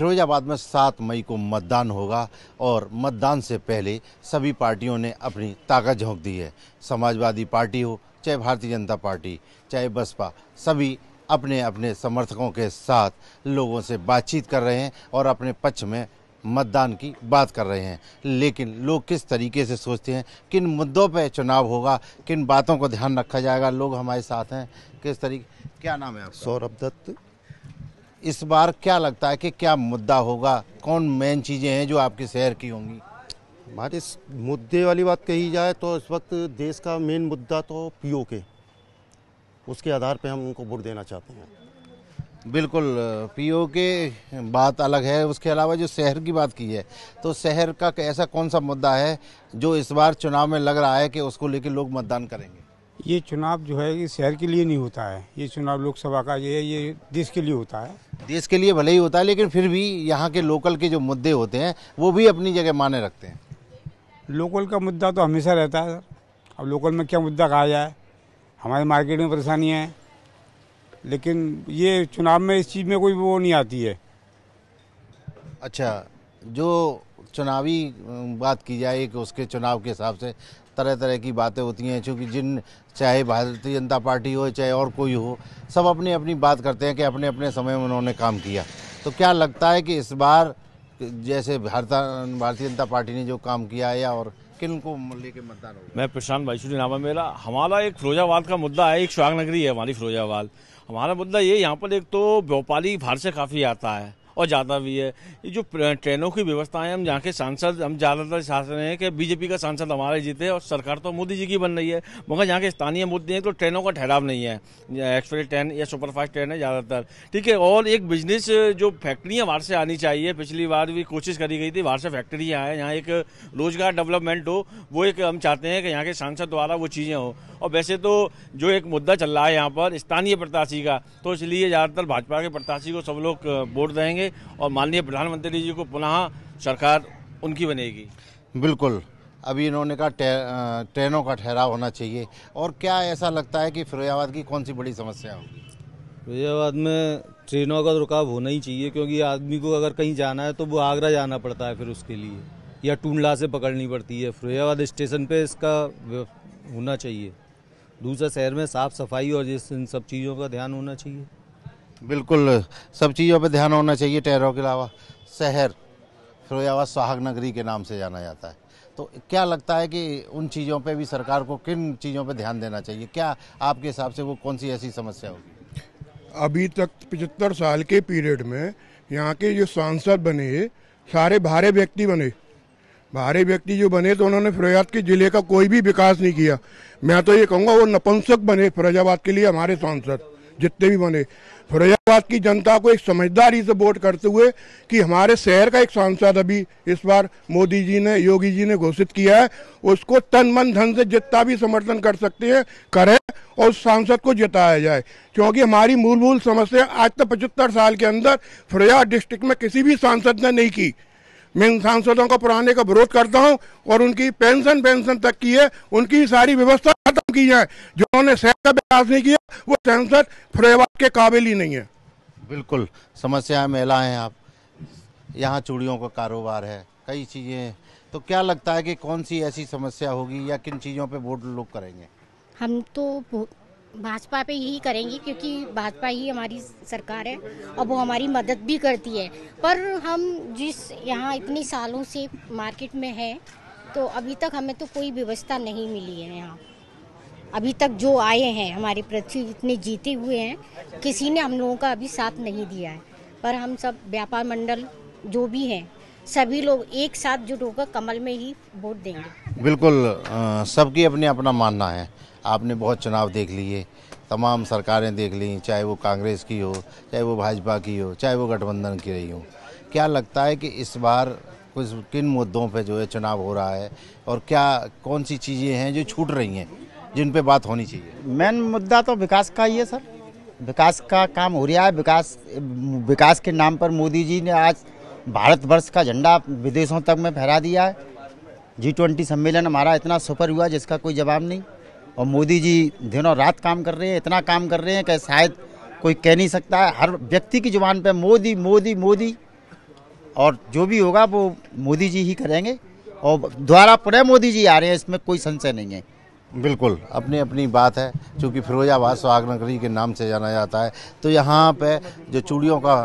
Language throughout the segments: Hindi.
फिरोजाबाद में सात मई को मतदान होगा और मतदान से पहले सभी पार्टियों ने अपनी ताकत झोंक दी है समाजवादी पार्टी हो चाहे भारतीय जनता पार्टी चाहे बसपा सभी अपने अपने समर्थकों के साथ लोगों से बातचीत कर रहे हैं और अपने पक्ष में मतदान की बात कर रहे हैं लेकिन लोग किस तरीके से सोचते हैं किन मुद्दों पर चुनाव होगा किन बातों को ध्यान रखा जाएगा लोग हमारे साथ हैं किस तरीके क्या नाम है सौरभ दत्त इस बार क्या लगता है कि क्या मुद्दा होगा कौन मेन चीज़ें हैं जो आपके शहर की होंगी हमारे इस मुद्दे वाली बात कही जाए तो इस वक्त देश का मेन मुद्दा तो पीओ के उसके आधार पे हम उनको वोट देना चाहते हैं बिल्कुल पीओ के बात अलग है उसके अलावा जो शहर की बात की है तो शहर का ऐसा कौन सा मुद्दा है जो इस बार चुनाव में लग रहा है कि उसको लेकर लोग मतदान करेंगे ये चुनाव जो है ये शहर के लिए नहीं होता है ये चुनाव लोकसभा का ये ये देश के लिए होता है देश के लिए भले ही होता है लेकिन फिर भी यहाँ के लोकल के जो मुद्दे होते हैं वो भी अपनी जगह माने रखते हैं लोकल का मुद्दा तो हमेशा रहता है अब लोकल में क्या मुद्दा कहा जाए हमारे मार्केट में परेशानी है लेकिन ये चुनाव में इस चीज़ में कोई वो नहीं आती है अच्छा जो चुनावी बात की जाए कि उसके चुनाव के हिसाब से तरह तरह की बातें होती हैं क्योंकि जिन चाहे भारतीय जनता पार्टी हो चाहे और कोई हो सब अपनी अपनी बात करते हैं कि अपने अपने समय में उन्होंने काम किया तो क्या लगता है कि इस बार जैसे भारत भारतीय जनता पार्टी ने जो काम किया या और किन को लेके मतदान हो मैं प्रशांत भाई नामा मेरा हमारा एक फिरोजाबाद का मुद्दा है एक सुहाग नगरी है हमारी फिरोजाबाद हमारा मुद्दा ये यहाँ पर एक तो व्यापारी बाहर से काफ़ी आता है और ज़्यादा भी है ये जो ट्रेनों की है हम यहाँ के सांसद हम ज़्यादातर चाहते हैं कि बीजेपी का सांसद हमारे जीते और सरकार तो मोदी जी की बन रही है मगर यहाँ के स्थानीय मुद्दे हैं तो ट्रेनों का ठहराव नहीं है एक्सप्रेस ट्रेन या सुपरफास्ट ट्रेन है ज़्यादातर ठीक है और एक बिजनेस जो फैक्ट्रियाँ बाहर से आनी चाहिए पिछली बार भी कोशिश करी गई थी बाहर से फैक्ट्री आए यहाँ एक रोजगार डेवलपमेंट हो वो एक हम चाहते हैं कि यहाँ के सांसद द्वारा वो चीज़ें हो और वैसे तो जो एक मुद्दा चल रहा है यहाँ पर स्थानीय प्रत्याशी का तो इसलिए ज़्यादातर भाजपा के प्रत्याशी को सब लोग वोट देंगे करेंगे और माननीय प्रधानमंत्री जी को पुनः सरकार उनकी बनेगी बिल्कुल अभी इन्होंने कहा ट्रेनों का ठहराव होना चाहिए और क्या ऐसा लगता है कि फिरोजाबाद की कौन सी बड़ी समस्या होगी फिरोजाबाद में ट्रेनों का तो रुकाव होना ही चाहिए क्योंकि आदमी को अगर कहीं जाना है तो वो आगरा जाना पड़ता है फिर उसके लिए या टूंडला से पकड़नी पड़ती है फिरोजाबाद स्टेशन पे इसका होना चाहिए दूसरा शहर में साफ़ सफाई और जिस इन सब चीज़ों का ध्यान होना चाहिए बिल्कुल सब चीज़ों पे ध्यान होना चाहिए टहरों के अलावा शहर फिरोजाबाद सुहाग नगरी के नाम से जाना जाता है तो क्या लगता है कि उन चीज़ों पे भी सरकार को किन चीज़ों पे ध्यान देना चाहिए क्या आपके हिसाब से वो कौन सी ऐसी समस्या होगी अभी तक पचहत्तर साल के पीरियड में यहाँ के जो सांसद बने सारे भारे व्यक्ति बने भारे व्यक्ति जो बने तो उन्होंने फिरोजाबाद के जिले का कोई भी विकास नहीं किया मैं तो ये कहूँगा वो नपुंसक बने फिरोजाबाद के लिए हमारे सांसद जितने भी बने फरोजाबाद की जनता को एक समझदारी से वोट करते हुए कि हमारे शहर का एक सांसद अभी इस बार मोदी जी ने योगी जी ने घोषित किया है उसको तन मन धन से जितना भी समर्थन कर सकते हैं करें और उस सांसद को जिताया जाए क्योंकि हमारी मूलभूत समस्या आज तक पचहत्तर साल के अंदर फरोजाबाद डिस्ट्रिक्ट में किसी भी सांसद ने नहीं की मैं उन सांसदों को पुराने का विरोध करता हूँ और उनकी पेंशन पेंशन तक की है उनकी सारी व्यवस्था खत्म की है उन्होंने शहर का विकास नहीं किया वो सांसद फरेवाद के काबिल ही नहीं है बिल्कुल समस्याएं है आप यहाँ चूड़ियों का कारोबार है कई चीज़ें तो क्या लगता है कि कौन सी ऐसी समस्या होगी या किन चीज़ों पे वोट लोग करेंगे हम तो भाजपा पे यही करेंगे क्योंकि भाजपा ही हमारी सरकार है और वो हमारी मदद भी करती है पर हम जिस यहाँ इतने सालों से मार्केट में है तो अभी तक हमें तो कोई व्यवस्था नहीं मिली है यहाँ अभी तक जो आए हैं हमारे पृथ्वी इतने जीते हुए हैं किसी ने हम लोगों का अभी साथ नहीं दिया है पर हम सब व्यापार मंडल जो भी हैं सभी लोग एक साथ जुट होकर कमल में ही वोट देंगे बिल्कुल सबकी अपने अपना मानना है आपने बहुत चुनाव देख लिए तमाम सरकारें देख ली चाहे वो कांग्रेस की हो चाहे वो भाजपा की हो चाहे वो गठबंधन की रही हो क्या लगता है कि इस बार कुछ किन मुद्दों पे जो है चुनाव हो रहा है और क्या कौन सी चीज़ें हैं जो छूट रही हैं जिन पे बात होनी चाहिए मेन मुद्दा तो विकास का ही है सर विकास का काम हो रहा है विकास विकास के नाम पर मोदी जी ने आज भारतवर्ष का झंडा विदेशों तक में फहरा दिया है जी ट्वेंटी सम्मेलन हमारा इतना सुपर हुआ जिसका कोई जवाब नहीं और मोदी जी दिनों रात काम कर रहे हैं इतना काम कर रहे हैं कि शायद कोई कह नहीं सकता है हर व्यक्ति की जुबान पे मोदी मोदी मोदी और जो भी होगा वो मोदी जी ही करेंगे और द्वारा पुनः मोदी जी आ रहे हैं इसमें कोई संशय नहीं है बिल्कुल अपनी अपनी बात है क्योंकि फिरोजाबाद सुहाग नगरी के नाम से जाना जाता है तो यहाँ पे जो चूड़ियों का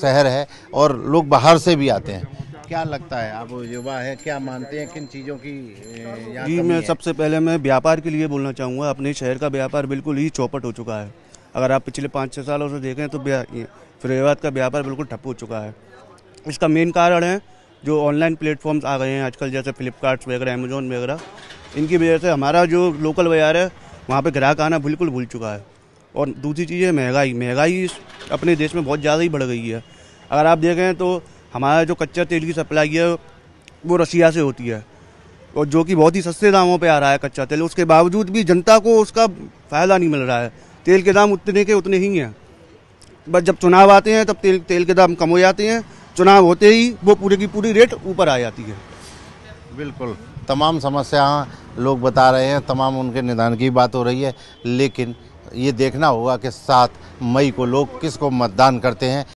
शहर है और लोग बाहर से भी आते हैं क्या लगता है आप युवा हैं क्या मानते हैं किन चीज़ों की जी मैं सबसे पहले मैं व्यापार के लिए बोलना चाहूँगा अपने शहर का व्यापार बिल्कुल ही चौपट हो चुका है अगर आप पिछले पाँच छः सालों से देखें तो फिरोजाबाद का व्यापार बिल्कुल ठप हो चुका है इसका मेन कारण है जो ऑनलाइन प्लेटफॉर्म्स आ गए हैं आजकल जैसे फ्लिपकार्ट वगैरह अमेजोन वगैरह इनकी वजह से हमारा जो लोकल बाज़ार है वहाँ पर ग्राहक आना बिल्कुल भूल चुका है और दूसरी चीज़ है महंगाई महंगाई अपने देश में बहुत ज़्यादा ही बढ़ गई है अगर आप देखें तो हमारा जो कच्चा तेल की सप्लाई है वो रसिया से होती है और जो कि बहुत ही सस्ते दामों पे आ रहा है कच्चा तेल उसके बावजूद भी जनता को उसका फ़ायदा नहीं मिल रहा है तेल के दाम उतने के उतने ही हैं बस जब चुनाव आते हैं तब तेल तेल के दाम कम हो जाते हैं चुनाव होते ही वो पूरे की पूरी रेट ऊपर आ जाती है बिल्कुल तमाम समस्याएं लोग बता रहे हैं तमाम उनके निदान की बात हो रही है लेकिन ये देखना होगा कि सात मई को लोग किसको मतदान करते हैं